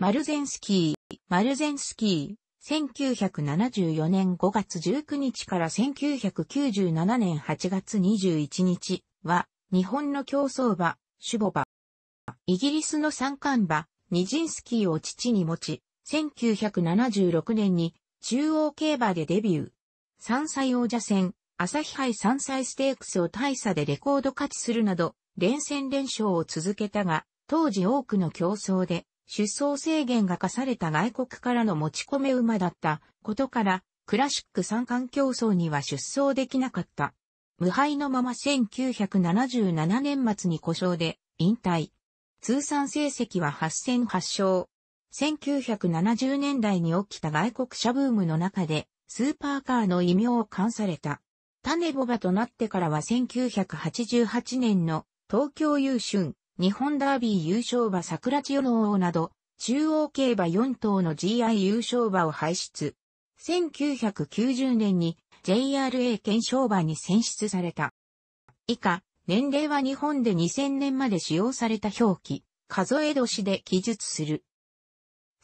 マルゼンスキー、マルゼンスキー、1974年5月19日から1997年8月21日は、日本の競争馬、シュボ馬。イギリスの三冠馬、ニジンスキーを父に持ち、1976年に中央競馬でデビュー。三歳王者戦、朝日杯三歳ステークスを大差でレコード勝ちするなど、連戦連勝を続けたが、当時多くの競争で出走制限が課された外国からの持ち込め馬だったことから、クラシック三冠競争には出走できなかった。無敗のまま1977年末に故障で引退。通算成績は8戦8勝。1970年代に起きた外国車ブームの中で、スーパーカーの異名を冠された。種ボバとなってからは1988年の東京優春、日本ダービー優勝馬桜千代の王など、中央競馬4頭の GI 優勝馬を輩出。1990年に JRA 検証馬に選出された。以下、年齢は日本で2000年まで使用された表記、数え年で記述する。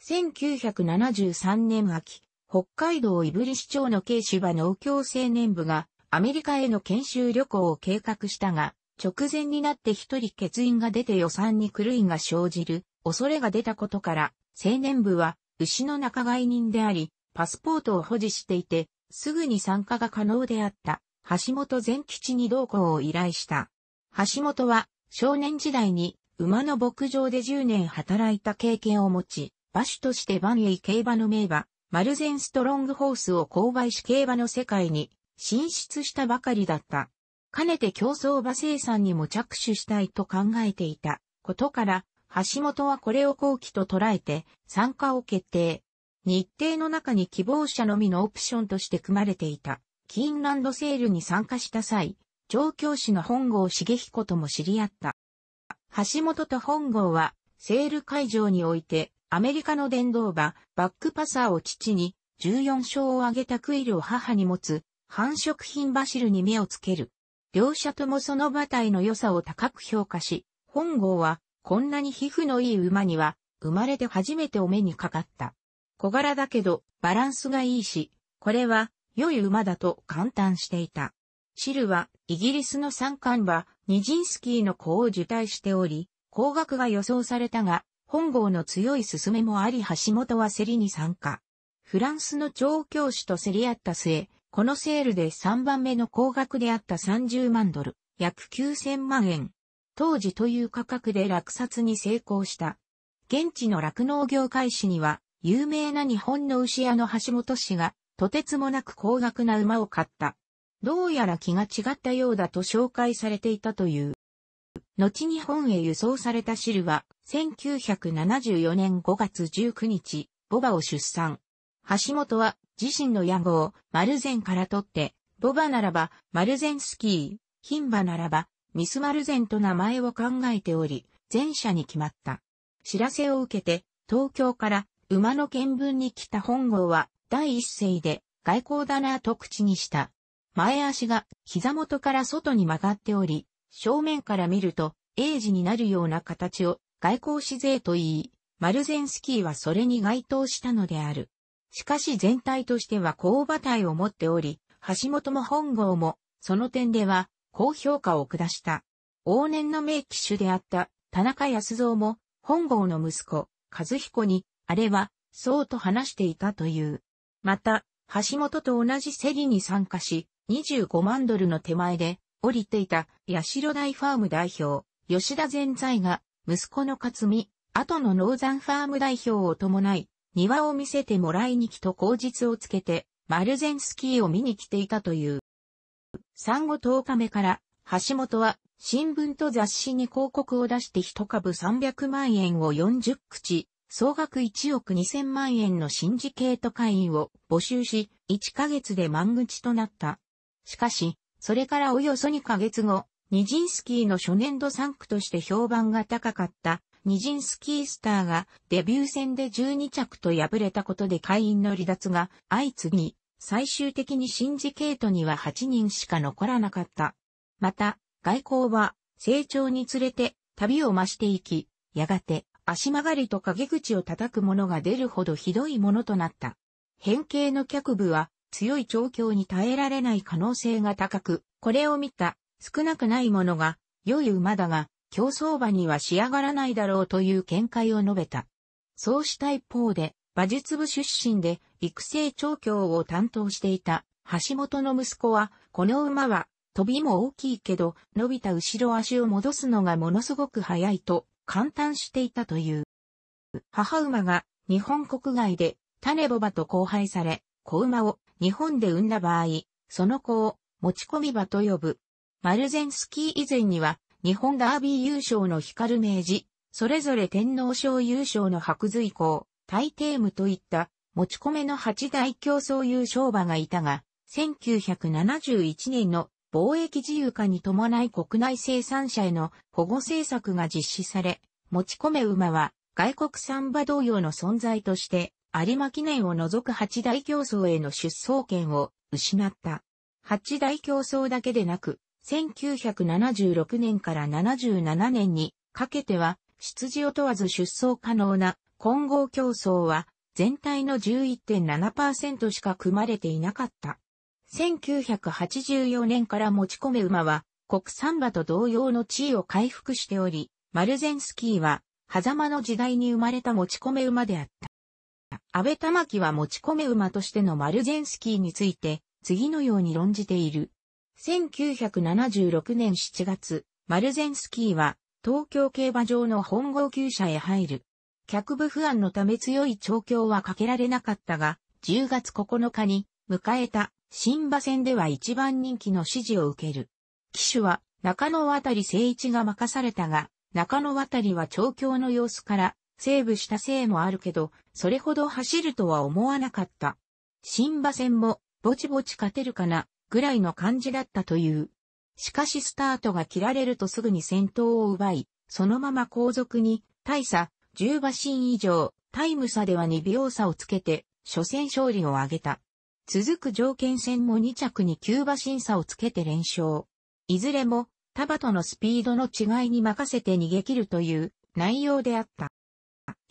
1973年秋、北海道胆振市長の軽芝農協青年部がアメリカへの研修旅行を計画したが、直前になって一人欠員が出て予算に狂いが生じる恐れが出たことから、青年部は牛の仲買人であり、パスポートを保持していて、すぐに参加が可能であった、橋本善吉に同行を依頼した。橋本は少年時代に馬の牧場で10年働いた経験を持ち、馬主として万栄競馬の名馬、マルゼンストロングホースを購買し競馬の世界に進出したばかりだった。かねて競争馬生産にも着手したいと考えていたことから、橋本はこれを後期と捉えて参加を決定。日程の中に希望者のみのオプションとして組まれていた、キーンランドセールに参加した際、調教師の本郷茂彦とも知り合った。橋本と本郷は、セール会場において、アメリカの電動馬、バックパサーを父に、14勝を挙げたクイルを母に持つ、繁殖品バシルに目をつける。両者ともその馬体の良さを高く評価し、本郷は、こんなに皮膚のいい馬には、生まれて初めてお目にかかった。小柄だけど、バランスがいいし、これは、良い馬だと感嘆していた。シルは、イギリスの三冠馬、ニジンスキーの子を受胎しており、高額が予想されたが、本郷の強い勧めもあり橋本は競りに参加。フランスの調教師と競り合った末、このセールで3番目の高額であった30万ドル、約9000万円。当時という価格で落札に成功した。現地の落農業界誌には、有名な日本の牛屋の橋本氏が、とてつもなく高額な馬を買った。どうやら気が違ったようだと紹介されていたという。後日本へ輸送された汁は、1974年5月19日、ボバを出産。橋本は自身の屋号、マルゼンから取って、ボバならば、マルゼンスキー、ヒンバならば、ミスマルゼンと名前を考えており、前者に決まった。知らせを受けて、東京から馬の見分に来た本郷は、第一声で、外交だなと口にした。前足が膝元から外に曲がっており、正面から見ると、英字になるような形を外交姿勢と言い、マルゼンスキーはそれに該当したのである。しかし全体としては高馬体を持っており、橋本も本郷も、その点では、高評価を下した。往年の名機種であった田中康造も、本郷の息子、和彦に、あれは、そうと話していたという。また、橋本と同じ競りに参加し、25万ドルの手前で、降りていた、八代大ファーム代表、吉田全財が、息子の勝美、後のノーザンファーム代表を伴い、庭を見せてもらいに来と口実をつけて、マルゼンスキーを見に来ていたという。産後10日目から、橋本は新聞と雑誌に広告を出して一株300万円を40口、総額1億2000万円のシンジケート会員を募集し、1ヶ月で満口となった。しかし、それからおよそ2ヶ月後、ニジンスキーの初年度産区として評判が高かったニジンスキースターがデビュー戦で12着と敗れたことで会員の離脱が相次ぎ、最終的にシンジケートには8人しか残らなかった。また、外交は成長につれて旅を増していき、やがて足曲がりと陰口を叩く者が出るほどひどいものとなった。変形の脚部は強い調教に耐えられない可能性が高く、これを見た少なくない者が良い馬だが競走馬には仕上がらないだろうという見解を述べた。そうした一方で、馬術部出身で育成調教を担当していた橋本の息子は、この馬は飛びも大きいけど、伸びた後ろ足を戻すのがものすごく早いと、感嘆していたという。母馬が日本国外で種ボバと交配され、子馬を日本で産んだ場合、その子を持ち込み馬と呼ぶ。マルゼンスキー以前には日本ダービー優勝の光明治、それぞれ天皇賞優勝の白髄校、大帝無といった持ち込めの八大競争優勝馬がいたが、1971年の貿易自由化に伴い国内生産者への保護政策が実施され、持ち込め馬は外国産馬同様の存在として有馬記念を除く八大競争への出走権を失った。八大競争だけでなく、1976年から77年にかけては、出自を問わず出走可能な混合競争は、全体の11.7%しか組まれていなかった。1984年から持ち込め馬は、国産馬と同様の地位を回復しており、マルゼンスキーは、狭間の時代に生まれた持ち込め馬であった。安倍玉木は持ち込め馬としてのマルゼンスキーについて、次のように論じている。1976年7月、マルゼンスキーは東京競馬場の本号級車へ入る。客部不安のため強い調教はかけられなかったが、10月9日に迎えた新馬戦では一番人気の支持を受ける。騎手は中野渡誠一が任されたが、中野渡は調教の様子からセーブしたせいもあるけど、それほど走るとは思わなかった。新馬戦もぼちぼち勝てるかなぐらいの感じだったという。しかしスタートが切られるとすぐに先頭を奪い、そのまま後続に、大差、10馬身以上、タイム差では2秒差をつけて、初戦勝利を挙げた。続く条件戦も2着に9馬身差をつけて連勝。いずれも、タバとのスピードの違いに任せて逃げ切るという内容であった。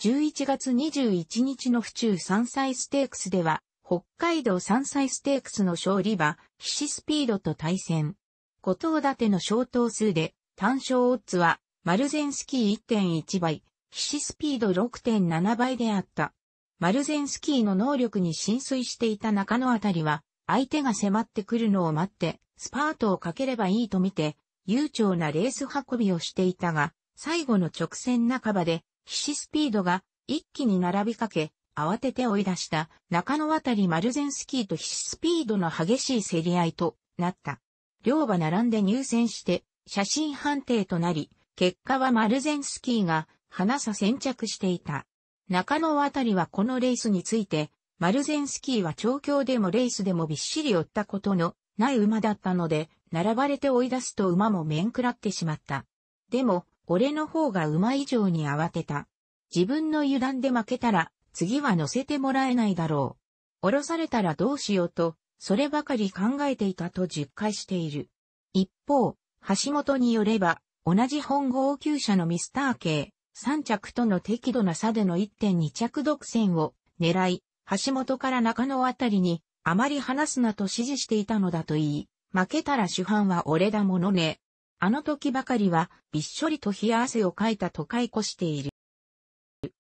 11月21日の府中山歳ステークスでは、北海道山菜ステークスの勝利馬、ヒシスピードと対戦。五頭立ての小頭数で、単勝オッズは、マルゼンスキー1.1倍、ヒシスピード6.7倍であった。マルゼンスキーの能力に浸水していた中野あたりは、相手が迫ってくるのを待って、スパートをかければいいとみて、悠長なレース運びをしていたが、最後の直線半ばで、ヒシスピードが一気に並びかけ、慌てて追い出した中野渡りマルゼンスキーと必死スピードの激しい競り合いとなった。両馬並んで入選して写真判定となり、結果はマルゼンスキーが花さ先着していた。中野渡りはこのレースについて、マルゼンスキーは調教でもレースでもびっしり追ったことのない馬だったので、並ばれて追い出すと馬も面食らってしまった。でも、俺の方が馬以上に慌てた。自分の油断で負けたら次は乗せてもらえないだろう。降ろされたらどうしようと、そればかり考えていたと実感している。一方、橋本によれば、同じ本号級車のミスター系、3着との適度な差での1.2着独占を狙い、橋本から中野あたりに、あまり話すなと指示していたのだと言い、負けたら主犯は俺だものね。あの時ばかりは、びっしょりと冷や汗をかいたと解雇している。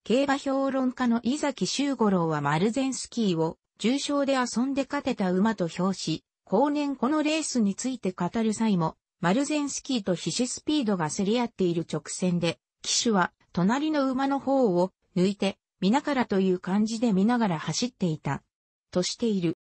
競馬評論家の伊崎修五郎はマルゼンスキーを重賞で遊んで勝てた馬と評し、後年このレースについて語る際も、マルゼンスキーと必死スピードが競り合っている直線で、騎手は隣の馬の方を抜いて、見ながらという感じで見ながら走っていた。としている。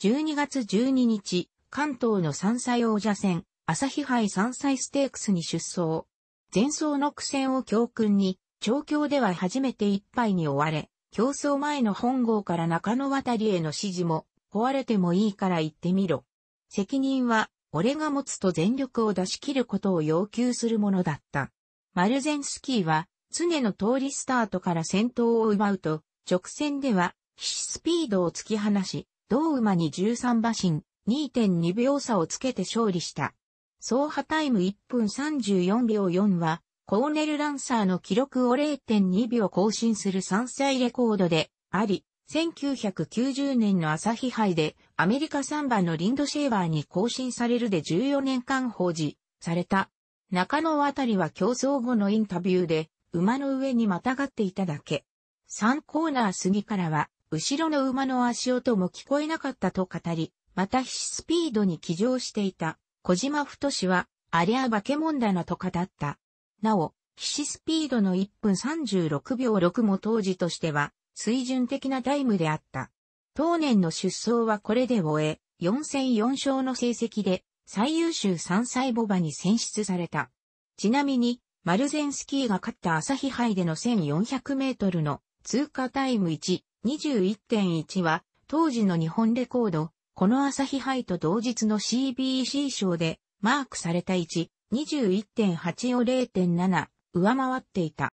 12月12日、関東の山菜王者戦、朝日杯山菜ステークスに出走。前走の苦戦を教訓に、調教では初めて一杯に追われ、競争前の本郷から中野渡りへの指示も、壊れてもいいから行ってみろ。責任は、俺が持つと全力を出し切ることを要求するものだった。マルゼンスキーは、常の通りスタートから先頭を奪うと、直線では、必スピードを突き放し、同馬に13馬身、2.2秒差をつけて勝利した。総破タイム1分34秒4は、コーネル・ランサーの記録を0.2秒更新する3歳レコードであり、1990年の朝日杯でアメリカ3番のリンドシェーバーに更新されるで14年間報じされた。中野あたりは競争後のインタビューで馬の上にまたがっていただけ。3コーナー過ぎからは後ろの馬の足音も聞こえなかったと語り、またスピードに騎乗していた小島太はありゃ化け物だなと語った。なお、騎士スピードの1分36秒6も当時としては水準的なタイムであった。当年の出走はこれで終え、4戦4勝の成績で最優秀3歳ボバに選出された。ちなみに、マルゼンスキーが勝った朝日杯での1400メートルの通過タイム1、21.1は当時の日本レコード、この朝日杯と同日の c b c 賞でマークされた1、21.8を0.7上回っていた。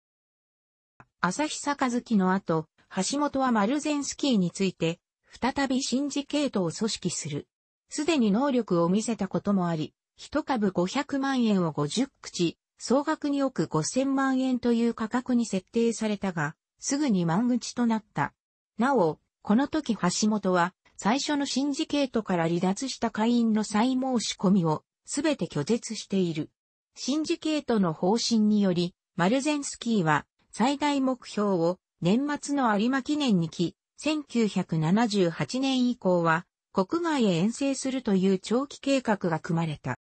朝日月の後、橋本はマルゼンスキーについて、再びシンジケートを組織する。すでに能力を見せたこともあり、一株500万円を50口、総額2億5000万円という価格に設定されたが、すぐに満口となった。なお、この時橋本は、最初のシンジケートから離脱した会員の再申し込みをすべて拒絶している。シンジケートの方針により、マルゼンスキーは最大目標を年末の有馬記念に来、1978年以降は国外へ遠征するという長期計画が組まれた。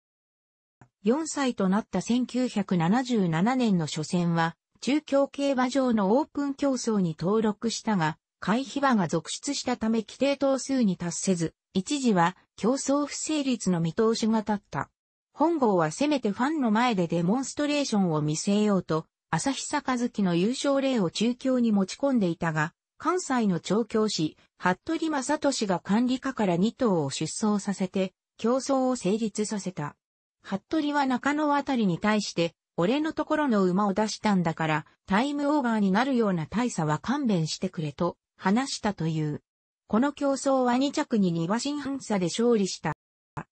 4歳となった1977年の初戦は、中京競馬場のオープン競争に登録したが、会費馬が続出したため規定等数に達せず、一時は競争不成立の見通しが立った。本郷はせめてファンの前でデモンストレーションを見せようと、朝日月の優勝例を中京に持ち込んでいたが、関西の調教師、服部正俊が管理下から2頭を出走させて、競争を成立させた。服部は中野あたりに対して、俺のところの馬を出したんだから、タイムオーバーになるような大差は勘弁してくれと、話したという。この競争は2着に2馬身半差で勝利した。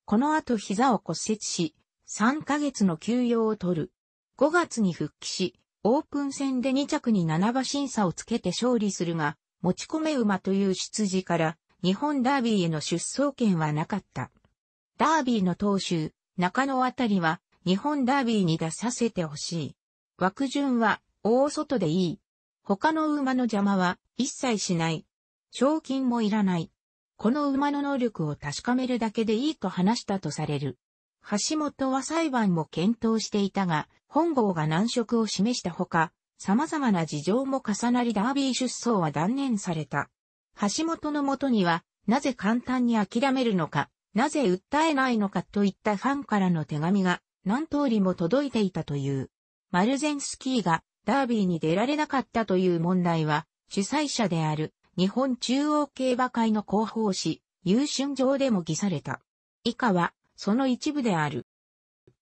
この後膝を骨折し、3ヶ月の休養を取る。5月に復帰し、オープン戦で2着に7馬身差をつけて勝利するが、持ち込め馬という出自から、日本ダービーへの出走権はなかった。ダービーの当主、中野あたりは、日本ダービーに出させてほしい。枠順は、大外でいい。他の馬の邪魔は、一切しない。賞金もいらない。この馬の能力を確かめるだけでいいと話したとされる。橋本は裁判も検討していたが、本郷が難色を示したほか、様々な事情も重なりダービー出走は断念された。橋本のもとには、なぜ簡単に諦めるのか、なぜ訴えないのかといったファンからの手紙が何通りも届いていたという。マルゼンスキーがダービーに出られなかったという問題は主催者である日本中央競馬会の広報誌、優春上でも議された。以下は、その一部である。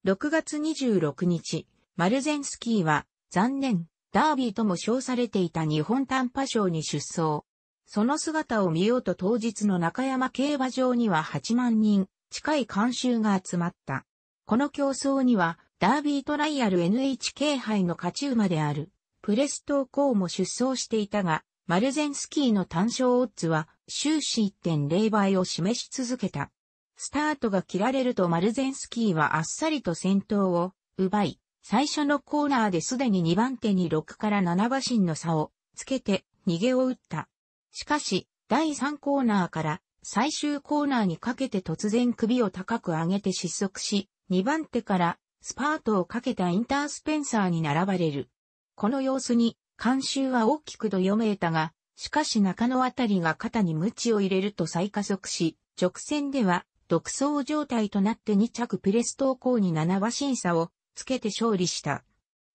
6月26日、マルゼンスキーは、残念、ダービーとも称されていた日本短波賞に出走。その姿を見ようと当日の中山競馬場には8万人近い観衆が集まった。この競争にはダービートライアル NHK 杯の勝ち馬であるプレストーコーも出走していたが、マルゼンスキーの単勝オッズは終始1.0倍を示し続けた。スタートが切られるとマルゼンスキーはあっさりと先頭を奪い、最初のコーナーですでに2番手に6から7馬身の差をつけて逃げを打った。しかし、第3コーナーから最終コーナーにかけて突然首を高く上げて失速し、2番手からスパートをかけたインタースペンサーに並ばれる。この様子に監修は大きくどよめいたが、しかし中野あたりが肩に鞭を入れると再加速し、直線では独走状態となって2着プレス投稿に7話審査をつけて勝利した。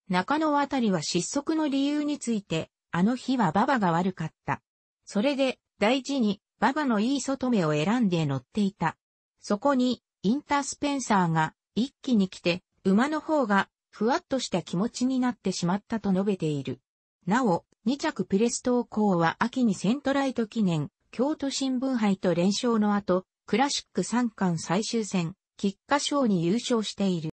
中野あたりは失速の理由について、あの日は馬場が悪かった。それで、大事に、馬場のいい外目を選んで乗っていた。そこに、インタースペンサーが、一気に来て、馬の方が、ふわっとした気持ちになってしまったと述べている。なお、2着プレス投稿は秋にセントライト記念、京都新聞杯と連勝の後、クラシック3冠最終戦、菊花賞に優勝している。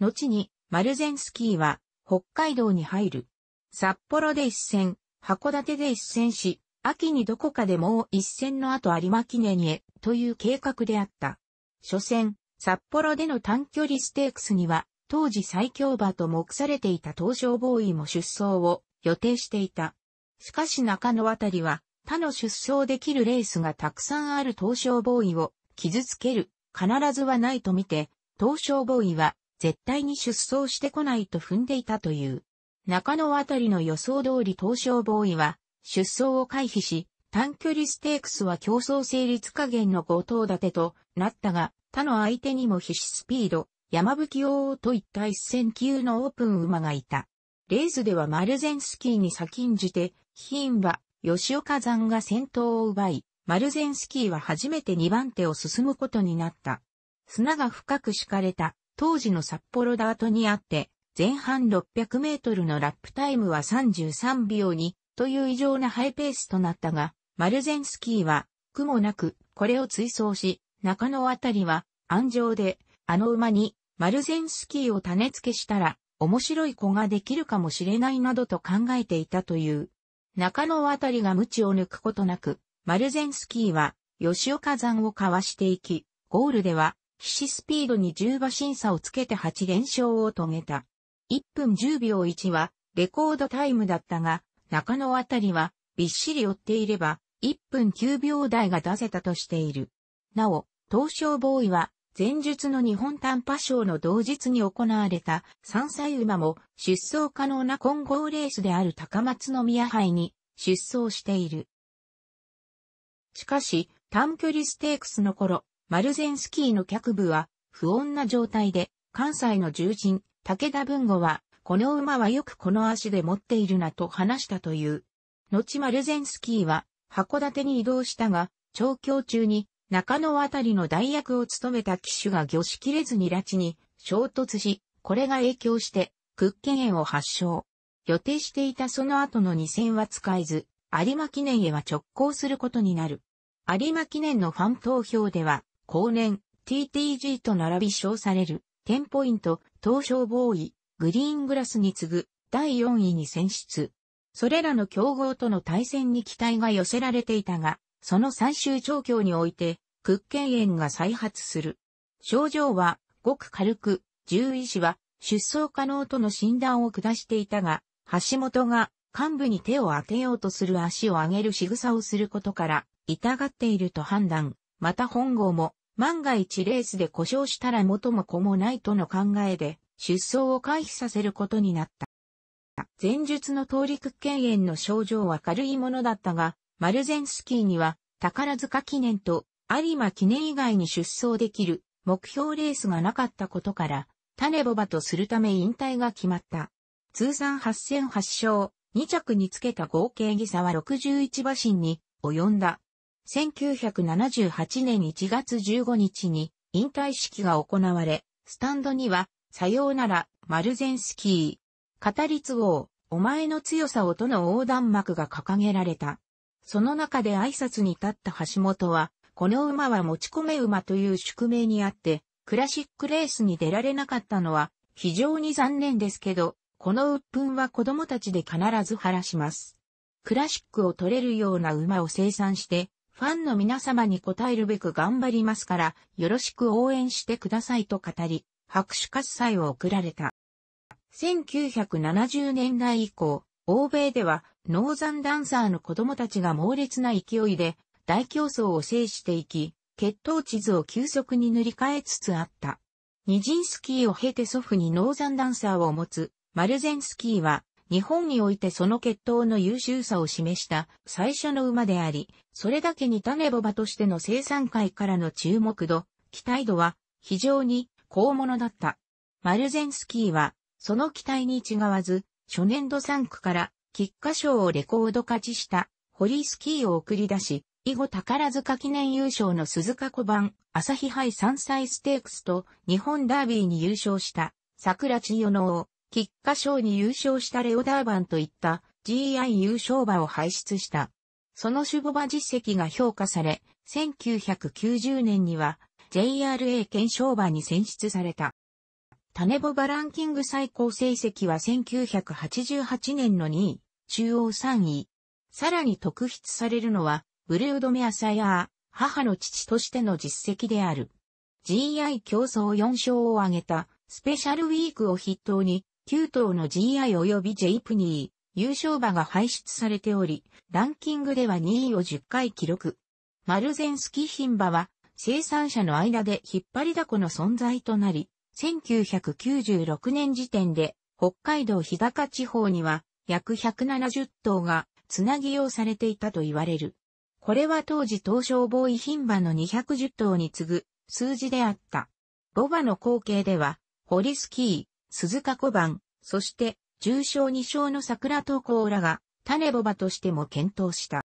後に、マルゼンスキーは、北海道に入る。札幌で一戦、函館で一戦し、秋にどこかでもう一戦の後有馬記念へ、という計画であった。初戦、札幌での短距離ステークスには、当時最強馬と目されていた東証ボーイも出走を予定していた。しかし中野辺りは他の出走できるレースがたくさんある東証ボーイを傷つける、必ずはないとみて、東証ボーイは絶対に出走してこないと踏んでいたという。中野辺りの予想通り東証ボーイは出走を回避し、短距離ステークスは競争成立加減の5頭立てとなったが、他の相手にも必死スピード、山吹王といった一戦級のオープン馬がいた。レースではマルゼンスキーに先んじて、ヒンは吉岡山が先頭を奪い、マルゼンスキーは初めて2番手を進むことになった。砂が深く敷かれた当時の札幌ダートにあって、前半600メートルのラップタイムは33秒に、という異常なハイペースとなったが、マルゼンスキーは苦もなくこれを追走し、中野あたりは安城であの馬にマルゼンスキーを種付けしたら、面白い子ができるかもしれないなどと考えていたという。中野あたりが無を抜くことなく、マルゼンスキーは、吉岡山をかわしていき、ゴールでは、騎士スピードに10馬審査をつけて8連勝を遂げた。1分10秒1は、レコードタイムだったが、中野あたりは、びっしり追っていれば、1分9秒台が出せたとしている。なお、東証ボーイは、前述の日本短波賞の同日に行われた3歳馬も出走可能な混合レースである高松宮杯に出走している。しかし、短距離ステークスの頃、マルゼンスキーの脚部は不穏な状態で、関西の重鎮、武田文吾は、この馬はよくこの足で持っているなと話したという。後マルゼンスキーは、函館に移動したが、調教中に中野辺りの代役を務めた騎手が魚しきれずに拉致に衝突し、これが影響して屈腱炎を発症。予定していたその後の2戦は使えず、有馬記念へは直行することになる。有馬記念のファン投票では、後年 TTG と並び称される、10ポイント、東証ボーイ、グリーングラスに次ぐ第4位に選出。それらの競合との対戦に期待が寄せられていたが、その最終状況において、屈腱炎が再発する。症状はごく軽く、獣医師は出走可能との診断を下していたが、橋本が幹部に手を当てようとする足を上げる仕草をすることから、痛がっていると判断。また本郷も、万が一レースで故障したら元も子もないとの考えで、出走を回避させることになった。前述の通り屈腱炎の症状は軽いものだったが、マルゼンスキーには宝塚記念と有馬記念以外に出走できる目標レースがなかったことから、種ボバとするため引退が決まった。通算8戦8勝、2着につけた合計技差は61馬身に及んだ。1978年1月15日に引退式が行われ、スタンドには、さようなら、マルゼンスキー、語り継ごう、お前の強さをとの横断幕が掲げられた。その中で挨拶に立った橋本は、この馬は持ち込め馬という宿命にあって、クラシックレースに出られなかったのは非常に残念ですけど、この鬱憤は子供たちで必ず晴らします。クラシックを取れるような馬を生産して、ファンの皆様に応えるべく頑張りますから、よろしく応援してくださいと語り、拍手喝采を送られた。1970年代以降、欧米ではノーザンダンサーの子供たちが猛烈な勢いで大競争を制していき、血統地図を急速に塗り替えつつあった。ニジンスキーを経て祖父にノーザンダンサーを持つ、マルゼンスキーは、日本においてその血統の優秀さを示した最初の馬であり、それだけに種ボバとしての生産界からの注目度、期待度は非常に高物だった。マルゼンスキーは、その期待に違わず、初年度3区から、菊花賞をレコード勝ちした、ホリースキーを送り出し、以後宝塚記念優勝の鈴鹿小判、朝日杯山菜ステークスと日本ダービーに優勝した桜千代の王、菊花賞に優勝したレオダーバンといった GI 優勝馬を輩出した。その守護馬実績が評価され、1990年には JRA 検証馬に選出された。種ボバランキング最高成績は1988年の2位、中央3位。さらに特筆されるのは、ブルードメアサヤー、母の父としての実績である。GI 競争4勝を挙げた、スペシャルウィークを筆頭に、9頭の GI 及び J プニー、優勝馬が排出されており、ランキングでは2位を10回記録。マルゼンスキヒンバは、生産者の間で引っ張りだこの存在となり、1996年時点で、北海道日高地方には、約170頭が、つなぎ用されていたと言われる。これは当時東証防衛品場馬の210頭に次ぐ数字であった。ボバの後継では、ホリスキー、鈴鹿小判、そして重賞2賞の桜投稿らが種ボバとしても検討した。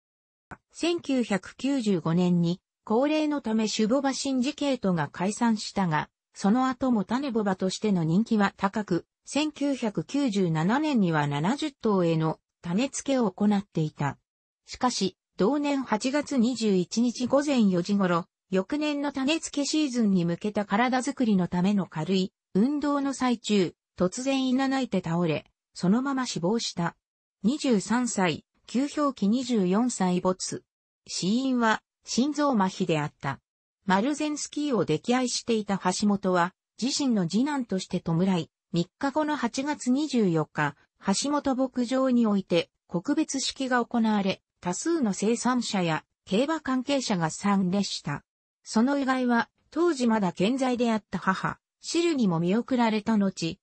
1995年に高齢のためシュボバシンジケートが解散したが、その後も種ボバとしての人気は高く、1997年には70頭への種付けを行っていた。しかし、同年8月21日午前4時頃、翌年の種付けシーズンに向けた体づくりのための軽い運動の最中、突然いなないて倒れ、そのまま死亡した。23歳、急表記24歳没。死因は心臓麻痺であった。マルゼンスキーを溺愛していた橋本は、自身の次男として弔い、3日後の8月24日、橋本牧場において、告別式が行われ、多数の生産者や競馬関係者が参列した。その意外は、当時まだ健在であった母、シルにも見送られた後、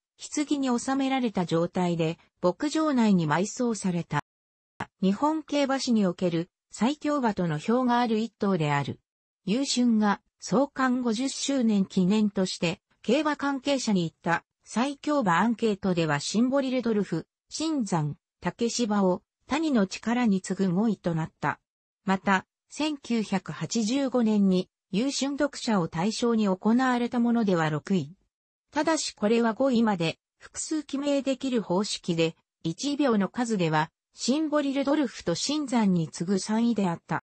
棺に収められた状態で、牧場内に埋葬された。日本競馬史における最強馬との票がある一頭である。優春が創刊50周年記念として、競馬関係者に言った最強馬アンケートではシンボリルドルフ、新山、竹芝を谷の力に次ぐ5位となった。また、1985年に優秀読者を対象に行われたものでは6位。ただしこれは5位まで複数記名できる方式で、1秒の数では、シンボリルドルフと新山に次ぐ3位であった。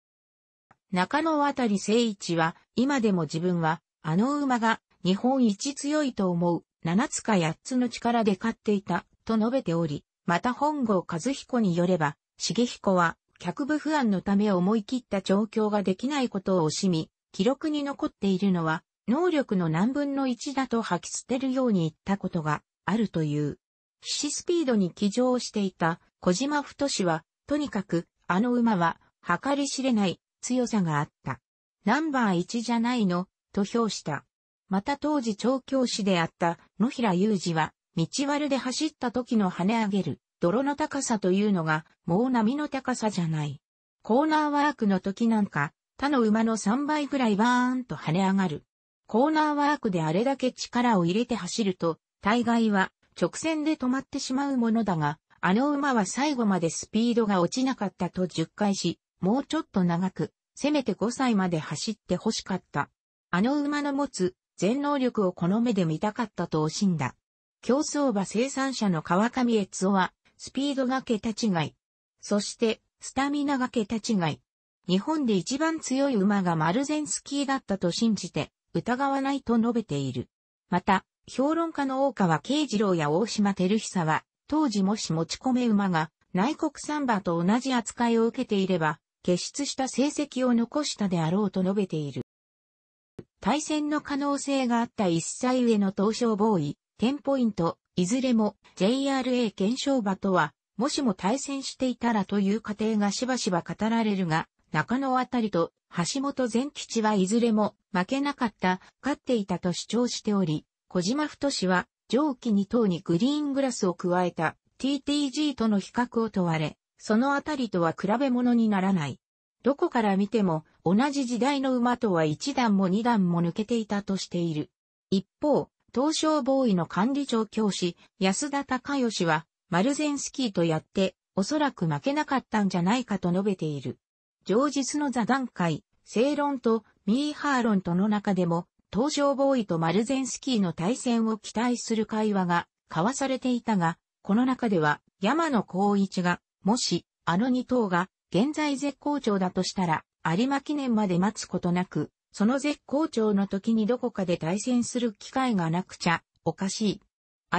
中野渡り聖一は、今でも自分は、あの馬が日本一強いと思う、7つか8つの力で勝っていた、と述べており、また本郷和彦によれば、重彦は、客部不安のため思い切った調教ができないことを惜しみ、記録に残っているのは、能力の何分の1だと吐き捨てるように言ったことがあるという。騎士スピードに騎乗していた小島太氏は、とにかく、あの馬は、計り知れない強さがあった。ナンバー1じゃないの、と評した。また当時調教師であった野平裕二は、道割で走った時の跳ね上げる、泥の高さというのが、もう波の高さじゃない。コーナーワークの時なんか、他の馬の3倍ぐらいバーンと跳ね上がる。コーナーワークであれだけ力を入れて走ると、大概は直線で止まってしまうものだが、あの馬は最後までスピードが落ちなかったと10回し、もうちょっと長く、せめて5歳まで走って欲しかった。あの馬の持つ全能力をこの目で見たかったと惜しんだ。競走馬生産者の川上悦夫は、スピードが桁違い。そして、スタミナが桁違い。日本で一番強い馬がマルゼンスキーだったと信じて、疑わないと述べている。また、評論家の大川慶次郎や大島照久は、当時もし持ち込め馬が内国産馬と同じ扱いを受けていれば、結出した成績を残したであろうと述べている。対戦の可能性があった一歳上の東証ボーイ、テンポイント、いずれも JRA 検証馬とは、もしも対戦していたらという過程がしばしば語られるが、中野あたりと橋本善吉はいずれも負けなかった、勝っていたと主張しており、小島太氏は上記二頭にグリーングラスを加えた TTG との比較を問われ、そのあたりとは比べ物にならない。どこから見ても同じ時代の馬とは一段も二段も抜けていたとしている。一方、東証ボーイの管理庁教師、安田隆義は、マルゼンスキーとやって、おそらく負けなかったんじゃないかと述べている。上日の座談会、正論とミーハー論との中でも、東証ボーイとマルゼンスキーの対戦を期待する会話が交わされていたが、この中では山野光一が、もし、あの二頭が現在絶好調だとしたら、有馬記念まで待つことなく、その絶好調の時にどこかで対戦する機会がなくちゃ、おかしい。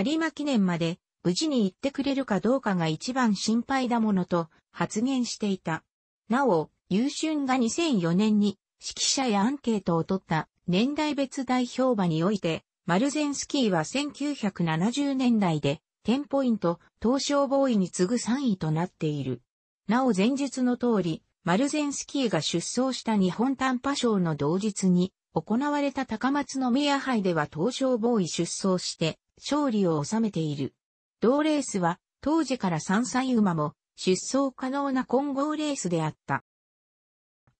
有馬記念まで、無事に行ってくれるかどうかが一番心配だものと発言していた。なお、優春が2004年に指揮者やアンケートを取った年代別代表馬において、マルゼンスキーは1970年代で10ポイント、東証ボーイに次ぐ3位となっている。なお前述の通り、マルゼンスキーが出走した日本短波賞の同日に、行われた高松宮杯では東証ボーイ出走して、勝利を収めている。同レースは、当時から3歳馬も、出走可能な混合レースであった。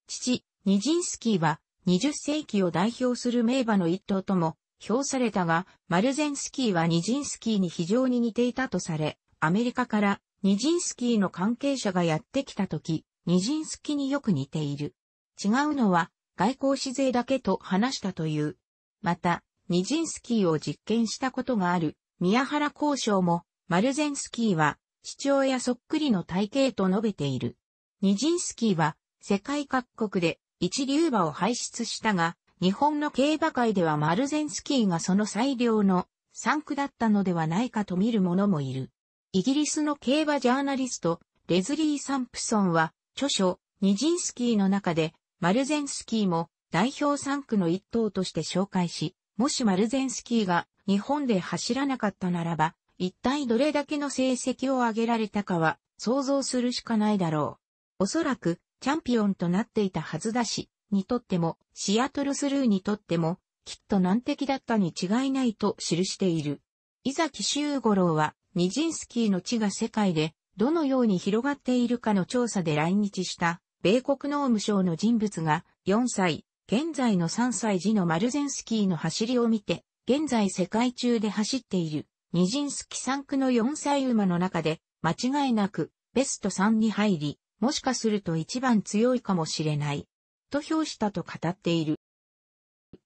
父、ニジンスキーは、20世紀を代表する名馬の一頭とも、評されたが、マルゼンスキーはニジンスキーに非常に似ていたとされ、アメリカからニジンスキーの関係者がやってきた時、ニジンスキによく似ている。違うのは、外交資税だけと話したという。また、ニジンスキーを実験したことがある、宮原交渉も、マルゼンスキーは、父親そっくりの体型と述べている。ニジンスキーは、世界各国で一流馬を輩出したが、日本の競馬界ではマルゼンスキーがその最良の産区だったのではないかと見る者もいる。イギリスの競馬ジャーナリスト、レズリー・サンプソンは、著書、ニジンスキーの中で、マルゼンスキーも代表3区の一等として紹介し、もしマルゼンスキーが日本で走らなかったならば、一体どれだけの成績を上げられたかは想像するしかないだろう。おそらくチャンピオンとなっていたはずだし、にとっても、シアトルスルーにとっても、きっと難敵だったに違いないと記している。伊崎修五郎は、ニジンスキーの地が世界でどのように広がっているかの調査で来日した米国農務省の人物が4歳、現在の3歳児のマルゼンスキーの走りを見て、現在世界中で走っているニジンスキ3区の4歳馬の中で間違いなくベスト3に入り、もしかすると一番強いかもしれない。と評したと語っている。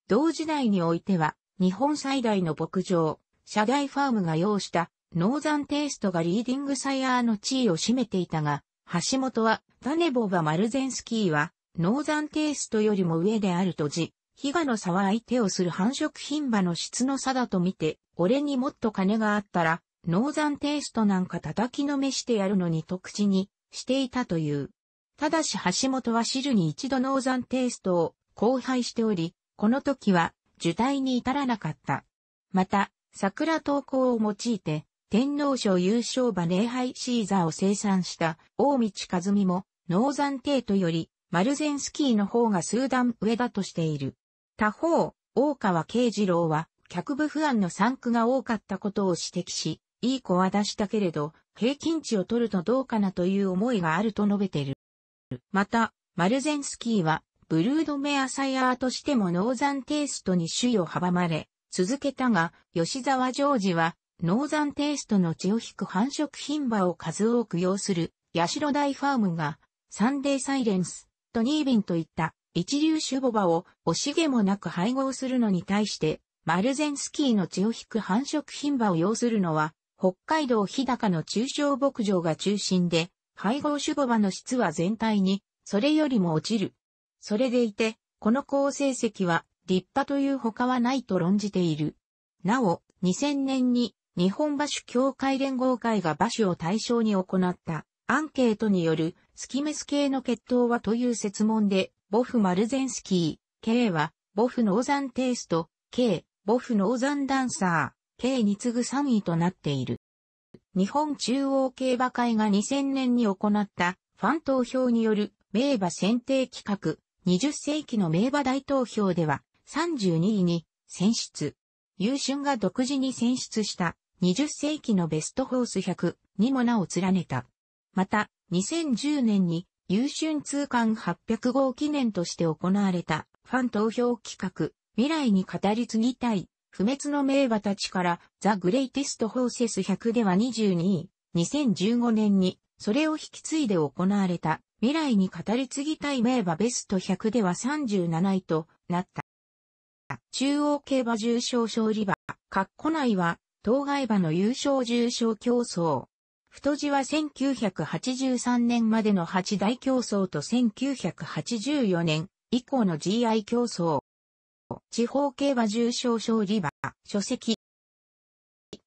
同時代においては、日本最大の牧場、社外ファームが要したノーザンテイストがリーディングサイヤーの地位を占めていたが、橋本は、ダネボバ・マルゼンスキーは、ノーザンテイストよりも上であるとじ、ヒガの差は相手をする繁殖品馬の質の差だと見て、俺にもっと金があったら、ノーザンテイストなんか叩きのめしてやるのに特地にしていたという。ただし橋本は汁に一度ノーザンテイストを荒廃しており、この時は受胎に至らなかった。また、桜投稿を用いて天皇賞優勝馬礼拝シーザーを生産した大道和美も、ノーザンテートより、マルゼンスキーの方が数段上だとしている。他方、大川慶次郎は、客部不安の産区が多かったことを指摘し、いい子は出したけれど、平均値を取るとどうかなという思いがあると述べている。また、マルゼンスキーは、ブルードメアサイアーとしてもノーザンテイストに首位を阻まれ、続けたが、吉沢ジョージは、ノーザンテイストの血を引く繁殖品馬を数多く要する、ヤシロ大ファームが、サンデーサイレンス、トニービンといった一流種ボバを惜しげもなく配合するのに対して、マルゼンスキーの血を引く繁殖品馬を要するのは、北海道日高の中小牧場が中心で、配合種ボバの質は全体に、それよりも落ちる。それでいて、この好成績は立派という他はないと論じている。なお、2000年に日本馬主協会連合会が馬主を対象に行ったアンケートによるスキメス系の血統はという説問で、ボフ・マルゼンスキー、K は、ボフ・ノーザン・テイスト、K、ボフ・ノーザン・ダンサー、K に次ぐ3位となっている。日本中央競馬会が2000年に行ったファン投票による名馬選定企画20世紀の名馬大投票では32位に選出。優春が独自に選出した20世紀のベストホース100にも名を連ねた。また、2010年に優春通貫800号記念として行われたファン投票企画、未来に語り継ぎたい、不滅の名馬たちからザ・グレイテスト・ホーセス100では22位、2015年にそれを引き継いで行われた未来に語り継ぎたい名馬ベスト100では37位となった。中央競馬重賞勝利馬、カッコ内は当該馬の優勝重賞競争。太字は1983年までの8大競争と1984年以降の GI 競争。地方競馬重賞勝利馬、書籍。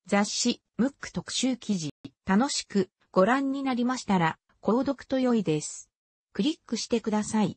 雑誌、ムック特集記事。楽しくご覧になりましたら、購読と良いです。クリックしてください。